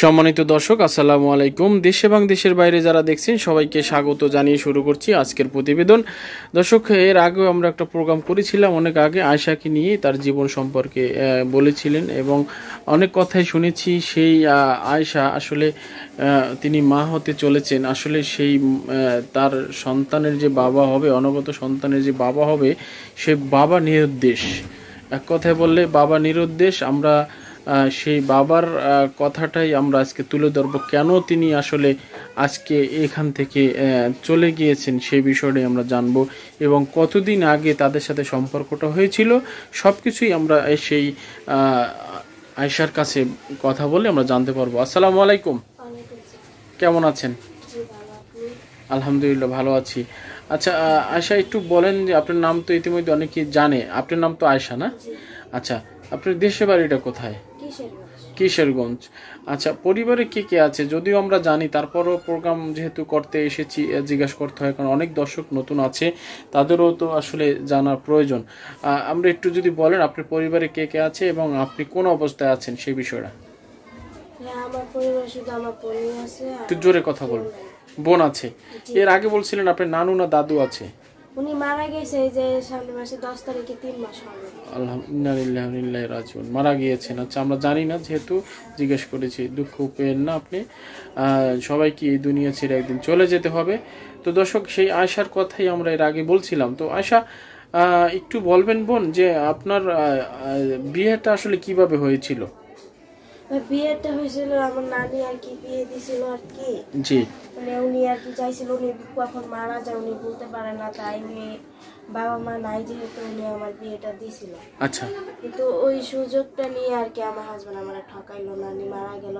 সম্মানিত দর্শক আসসালামু আলাইকুম দেশ এবং দেশের বাইরে যারা দেখছেন সবাইকে স্বাগত জানিয়ে শুরু করছি আজকের প্রতিবেদন দর্শক এর আগেও আমরা একটা প্রোগ্রাম করেছিলাম অনেক আগে আয়সাকে নিয়ে তার জীবন সম্পর্কে বলেছিলেন এবং অনেক কথাই শুনেছি সেই আয়সা আসলে তিনি মা হতে চলেছেন আসলে সেই তার সন্তানের যে বাবা হবে অনগত সন্তানের যে বাবা হবে সে বাবা নিরুদ্দেশ এক কথায় বললে বাবা নিরুদ্দেশ আমরা সেই বাবার কথাটাই আমরা আজকে তুলে ধরবো কেন তিনি আসলে আজকে এখান থেকে চলে গিয়েছেন সেই বিষয়টি আমরা জানব এবং কতদিন আগে তাদের সাথে সম্পর্কটা হয়েছিল সব কিছুই আমরা সেই আয়সার কাছে কথা বলে আমরা জানতে পারবো আসসালামু আলাইকুম কেমন আছেন আলহামদুলিল্লাহ ভালো আছি আচ্ছা আয়সা একটু বলেন যে আপনার নাম তো ইতিমধ্যে অনেকেই জানে আপনার নাম তো আয়সা না আচ্ছা আপনার দেশে বাড়িটা কোথায় কিশোরগঞ্জ আচ্ছা পরিবারে কে কে আছে যদিও আমরা জানি তারপরও প্রোগ্রাম যেহেতু করতে এসেছি জিজ্ঞাসা করতে হয় কারণ অনেক দর্শক নতুন আছে তাদেরও তো আসলে জানা প্রয়োজন আমরা একটু যদি বলেন আপনার পরিবারে কে কে আছে এবং আপনি কোন অবস্থায় আছেন সেই বিষয়টা হ্যাঁ, একটু জোরে কথা বলুন বোন আছে এর আগে বলছিলেন আপনার নানু না দাদু আছে উনি মারা গেছে যে সামনে মাসে দশ তারিখে তিন মাস হবে আলহামদুলিল্লাহ রাজুন মারা গিয়েছেন আচ্ছা আমরা জানি না যেহেতু জিজ্ঞেস করেছি দুঃখ পেন না আপনি সবাইকে এই দুনিয়া ছেড়ে একদিন চলে যেতে হবে তো দর্শক সেই আয়সার কথাই আমরা এর আগে বলছিলাম তো আয়সা একটু বলবেন বোন যে আপনার বিয়েটা আসলে কিভাবে হয়েছিল বিয়েটা হয়েছিল আমার নানি আর কি বিয়ে দিছিল আর কি জি মানে উনি আর কি চাইছিল উনি কখন মারা যায় উনি বলতে পারে না তাই উনি বাবা মা নাই যেহেতু উনি আমার বিয়েটা দিছিল আচ্ছা কিন্তু ওই সুযোগটা নিয়ে আর কি আমার হাজবেন্ড আমার ঠকাইলো নানি উনি মারা গেল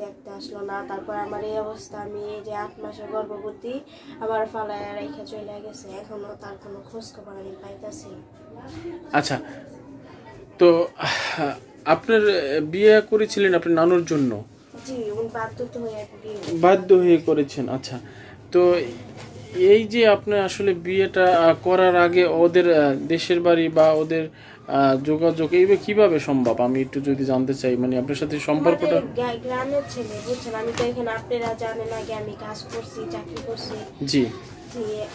দেখতে আসলো না তারপর আমার এই অবস্থা আমি এই যে আট মাসের গর্ভবতী আমার ফালায় রেখে চলে গেছে এখনো তার কোনো খোঁজ খবর আমি পাইতেছি আচ্ছা তো আপনার বিয়ে করেছিলেন আপনার নানুর জন্য বাধ্য হয়ে করেছেন আচ্ছা তো এই যে আপনি আসলে বিয়েটা করার আগে ওদের দেশের বাড়ি বা ওদের যোগাযোগ এই কিভাবে সম্ভব আমি একটু যদি জানতে চাই মানে আপনার সাথে সম্পর্কটা গ্রামের ছেলে বুঝছেন আমি তো এখানে আপনারা জানেন আগে আমি কাজ করছি চাকরি করছি জি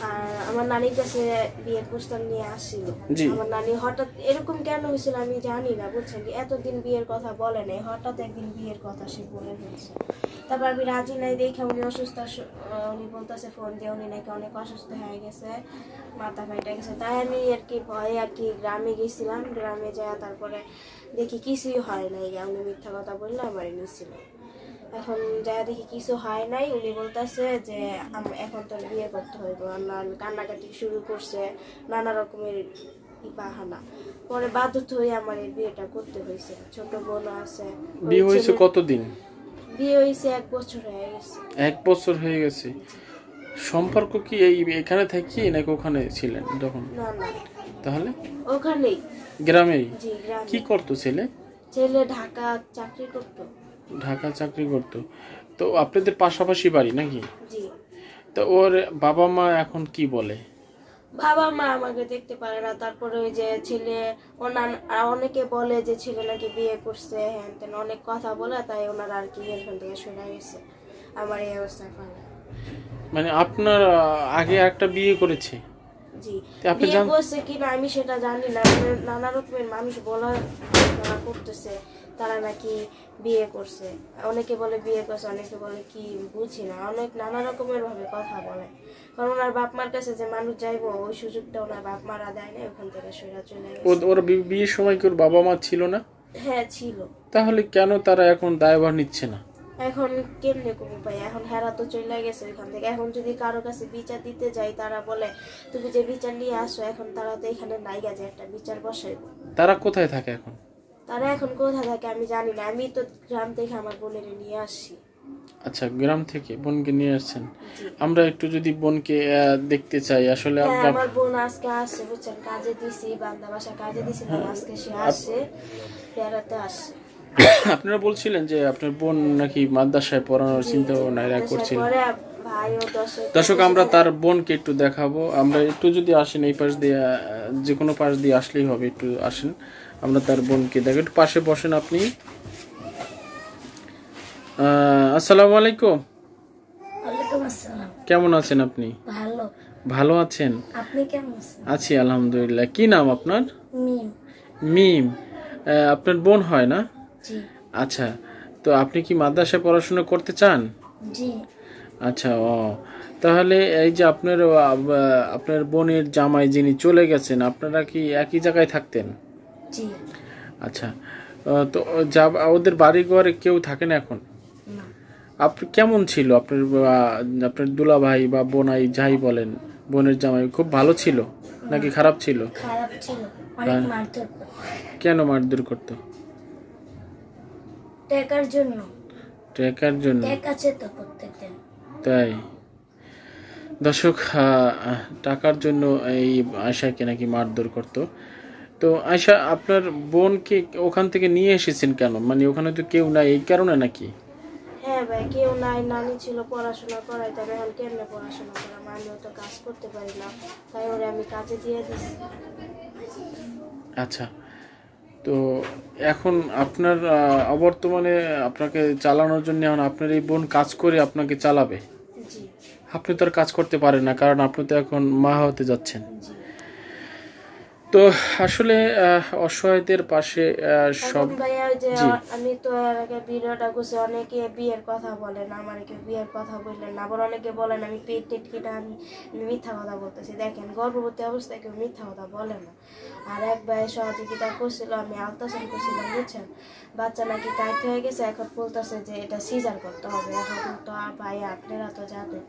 আর আমার নানির কাছে বিয়ের প্রস্তাব নিয়ে আসছিল আমার নানি হঠাৎ এরকম কেন হয়েছিল আমি জানি না বুঝছেন কি এতদিন বিয়ের কথা বলে নাই হঠাৎ একদিন বিয়ের কথা সে বলে ফেলছে তারপর আমি রাজি নাই দেখে উনি অসুস্থ উনি বলতেছে ফোন দিয়ে উনি নাকি অনেক অসুস্থ হয়ে গেছে মাথা ফাইটা গেছে তাই আমি আর কি ভয়ে আর কি গ্রামে গেছিলাম গ্রামে যাওয়া তারপরে দেখি কিছুই হয় নাই উনি মিথ্যা কথা বললে আমার নিয়েছিলাম এখন যা দেখি কিছু হয় নাই উনি বলতেছে যে এখন তো বিয়ে করতে হইব কান্নাকাটি শুরু করছে নানা রকমের বাহানা পরে বাধ্যত হয়ে আমার এই বিয়েটা করতে হয়েছে ছোট বোন আছে বিয়ে হয়েছে কতদিন বিয়ে হয়েছে এক বছর হয়ে গেছে এক বছর হয়ে গেছে সম্পর্ক কি এই এখানে থাকি নাকি ওখানে ছিলেন যখন না না তাহলে ওখানেই গ্রামেই কি করতো ছেলে ছেলে ঢাকা চাকরি করতো ঢাকা চাকরি করতো তো আপনাদের পাশাপাশি বাড়ি নাকি তো ওর বাবা মা এখন কি বলে বাবা মা আমাকে দেখতে পারে না তারপরে ওই যে ছেলে ওনার অনেকে বলে যে ছেলে নাকি বিয়ে করছে হ্যান তেন অনেক কথা বলে তাই ওনার আর কি এখান থেকে সরে গেছে আমার এই অবস্থায় ফলে মানে আপনার আগে একটা বিয়ে করেছে জি বিয়ে করছে কিনা আমি সেটা জানি না নানা রকমের মানুষ বলা করতেছে তারা নাকি বিয়ে করছে অনেকে বলে বিয়ে করছে অনেকে বলে কি বুঝি না অনেক নানা রকমের ভাবে কথা বলে কারণ ওনার বাপ মার কাছে যে মানুষ যাইব ওই সুযোগটা ওনার বাপ মারা দেয় না ওখান থেকে সোজা চলে ওর বিয়ের সময় কি ওর বাবা মা ছিল না হ্যাঁ ছিল তাহলে কেন তারা এখন দায়ভার নিচ্ছে না এখন কেমনে করবো উপায় এখন হেরা তো চলে গেছে ওইখান থেকে এখন যদি কারো কাছে বিচার দিতে যাই তারা বলে তুমি যে বিচার নিয়ে আসো এখন তারা তো এখানে নাই গেছে একটা বিচার বসাইব তারা কোথায় থাকে এখন তারা এখন কোথা থাকে আমি জানি না আমি তো গ্রাম থেকে আমার বোনের নিয়ে আসি আচ্ছা গ্রাম থেকে বোনকে নিয়ে আসছেন আমরা একটু যদি বোনকে দেখতে চাই আসলে হ্যাঁ, আমার বোন আজকে আসে বুঝছেন কাজে দিছি বান্দা বাসা কাজে দিছি হ্যাঁ। আজকে সে আসে ফেরাতে আসে আপনারা বলছিলেন যে আপনার বোন নাকি মাদ্রাসায় পড়ানোর চিন্তা ভাবনা করছিল দর্শক আমরা তার বোনকে একটু দেখাবো আমরা একটু যদি আসেন এই পাশ দিয়ে যে কোনো পাশ দিয়ে আসলেই হবে একটু আসেন আমরা তার বোনকে দেখো একটু পাশে বসেন আপনি আসসালামু আলাইকুম কেমন আছেন আপনি ভালো আছেন আছি আলহামদুলিল্লাহ কি নাম আপনার মিম আপনার বোন হয় না আচ্ছা তো আপনি কি মাদ্রাসায় পড়াশোনা করতে চান আচ্ছা ও তাহলে এই যে আপনার আপনার বোনের জামাই যিনি চলে গেছেন আপনারা কি একই জায়গায় থাকতেন জি আচ্ছা তো যা ওদের বাড়ি ঘরে কেউ থাকে না এখন আপনি কেমন ছিল আপনার আপনার দুলাভাই বা বোনাই যাই বলেন বোনের জামাই খুব ভালো ছিল নাকি খারাপ ছিল খারাপ ছিল অনেক হ্যাঁ। কেন মারধর করতো ট্রেকার জন্য টেকার জন্য তাই দর্শক টাকার জন্য এই আশাকে নাকি মারধর করতো তো আয়সা আপনার বোনকে ওখান থেকে নিয়ে এসেছেন কেন মানে ওখানে তো কেউ নাই এই কারণে নাকি হ্যাঁ ভাই কেউ নাই নানি ছিল পড়াশোনা করাই তবে এখন কেমনে পড়াশোনা তো কাজ করতে পারি না তাই ওরে আমি কাজে দিয়ে দিছি আচ্ছা তো এখন আপনার অবর্তমানে আপনাকে চালানোর জন্য এখন আপনার এই বোন কাজ করে আপনাকে চালাবে আপনি তো আর কাজ করতে পারেন না কারণ আপনি তো এখন মা হতে যাচ্ছেন জি তো আসলে অসহায়দের পাশে সব যে আমি তো ভিডিওটা করছি অনেকে বিয়ের কথা বলে না আমার কেউ বিয়ের কথা বললেন না আবার অনেকে বলেন আমি পেট টেট কেটে আমি মিথ্যা কথা বলতেছি দেখেন গর্ভবতী অবস্থায় কেউ মিথ্যা কথা বলে না আর এক ভাই সহযোগিতা করছিল আমি আলতাসন করছিলাম বুঝছেন বাচ্চা নাকি কাইতে হয়ে গেছে এখন বলতেছে যে এটা সিজার করতে হবে এখন তো ভাই আপনারা তো জানেন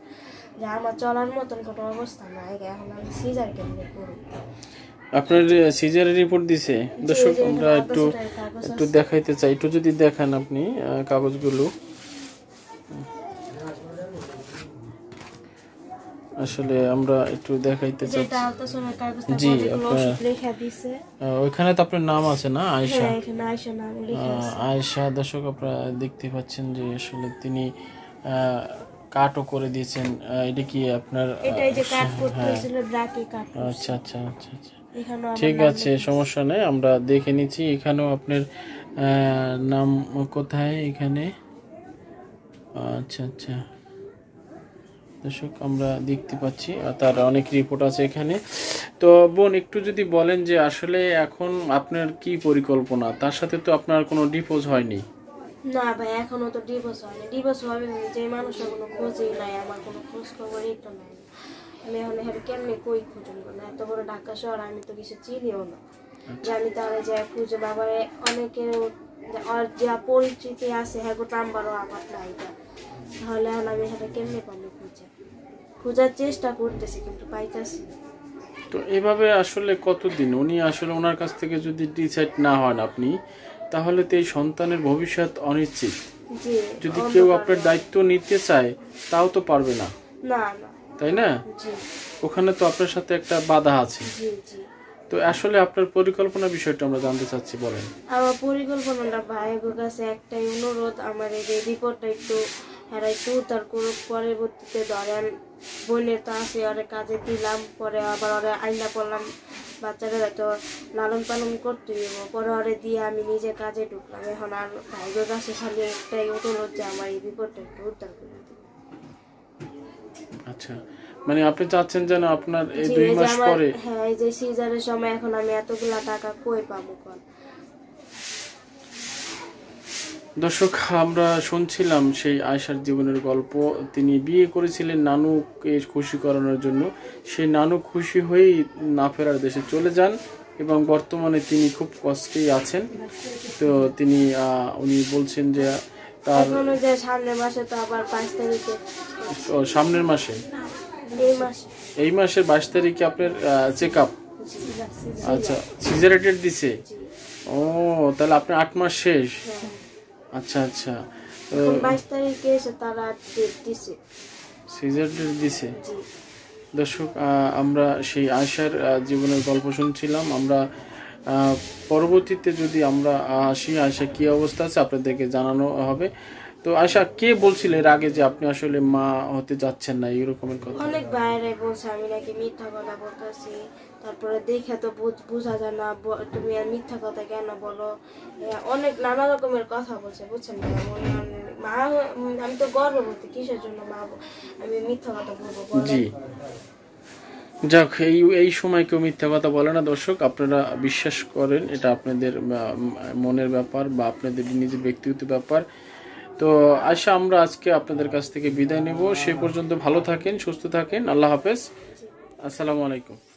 যে আমার চলার মতন কোনো অবস্থা নাই এখন আমি সিজার কেন করব আপনার আচ্ছা। সিজারের রিপোর্ট দিছে দর্শক আমরা একটু একটু দেখাইতে চাই একটু যদি দেখান আপনি কাগজগুলো আসলে আমরা একটু দেখাইতে চাই জি ওইখানে তো আপনার নাম আছে না আয়শা হ্যাঁ, আয়শা দর্শক আপনারা দেখতে পাচ্ছেন যে আসলে তিনি কাটও করে দিয়েছেন এটা কি আপনার হ্যাঁ। আচ্ছা আচ্ছা আচ্ছা আচ্ছা ঠিক আছে সমস্যা নেই আমরা দেখে নিচ্ছি এখানেও আপনার নাম কোথায় এখানে আচ্ছা আচ্ছা দর্শক আমরা দেখতে পাচ্ছি তার অনেক রিপোর্ট আছে এখানে তো বোন একটু যদি বলেন যে আসলে এখন আপনার কি পরিকল্পনা তার সাথে তো আপনার কোনো ডিপোজ হয়নি না ভাই এখনো তো ডিভোর্স হয়নি ডিভোর্স হবে যে মানুষের কোনো খোঁজই নাই আমার কোনো খোঁজ খবরই তো নাই আমি হের কেমনে কই খুঁজব না এত বড় ঢাকা শহর আমি তো কিছু চিনিও না যে আমি তাহলে যে খুঁজে বাবারে অনেকে আর যা পরিচিতি আছে হ্যাঁ গোটা নাম্বারও আমার নাই তাহলে এখন আমি সেটা কেমনে পাবো খুঁজে খোঁজার চেষ্টা করতেছি কিন্তু পাইতেছি তো এভাবে আসলে কতদিন উনি আসলে ওনার কাছ থেকে যদি ডিসাইড না হন আপনি তাহলে তো এই সন্তানের ভবিষ্যৎ অনিশ্চিত যদি কেউ আপনার দায়িত্ব নিতে চায় তাও তো পারবে না না না তাই না ওখানে তো আপনার সাথে একটা বাধা আছে তো আসলে আপনার পরিকল্পনা বিষয়টা আমরা জানতে চাচ্ছি বলেন আমার পরিকল্পনাটা ভাইয়ের কাছে একটাই অনুরোধ আমার এই রিপোর্টটা একটু হেরাই তো উদ্ধার করুক পরবর্তীতে ধরেন বলে তো আছে আরে কাজে দিলাম পরে আবার ওরে আইনা পড়লাম বাচ্চারা হয়তো লালন পালন করতে দেব পরে আরে দিয়ে আমি নিজে কাজে ঢুকলাম এখন আর ভাইয়ের কাছে খালি একটাই অনুরোধ যে আমার এই রিপোর্টটা একটু উদ্ধার করে আচ্ছা মানে আপনি চাচ্ছেন যেন আপনার এই দুই মাস পরে হ্যাঁ এই যে সিজারের সময় এখন আমি এতগুলা টাকা কই পাবো কোন দর্শক আমরা শুনছিলাম সেই আয়সার জীবনের গল্প তিনি বিয়ে করেছিলেন নানুকে খুশি করানোর জন্য সেই নানু খুশি হয়েই না ফেরার দেশে চলে যান এবং বর্তমানে তিনি খুব কষ্টেই আছেন তো তিনি উনি বলছেন যে সামনের মাসে এই মাসের বাইশ তারিখে আপনার চেক আপ আচ্ছা সিজারেটেড দিছে ও তাহলে আপনার আট মাস শেষ হ্যাঁ। আচ্ছা আচ্ছা বাইশ তারিখে এসে সিজারেটেড দিছে দর্শক আমরা সেই আয়সার জীবনের গল্প শুনছিলাম আমরা পরবর্তীতে যদি আমরা আসি আয়সা কী অবস্থা আছে আপনাদেরকে জানানো হবে তো আয়সা কে বলছিল এর আগে যে আপনি আসলে মা হতে যাচ্ছেন না এরকমের কথা অনেক বাইরে বলছে আমি নাকি মিথ্যা কথা বলতেছি তারপরে দেখে তো বোঝা যায় না তুমি আর মিথ্যা কথা কেন বলো অনেক নানা রকমের কথা বলছে বুঝছেন মা আমি তো গর্ববতী কিসের জন্য মা আমি মিথ্যা কথা বলবো জি যাক এই এই সময় কেউ মিথ্যা কথা বলে না দর্শক আপনারা বিশ্বাস করেন এটা আপনাদের মনের ব্যাপার বা আপনাদের নিজের ব্যক্তিগত ব্যাপার তো আশা আমরা আজকে আপনাদের কাছ থেকে বিদায় নেব সে পর্যন্ত ভালো থাকেন সুস্থ থাকেন আল্লাহ হাফেজ আসসালামু আলাইকুম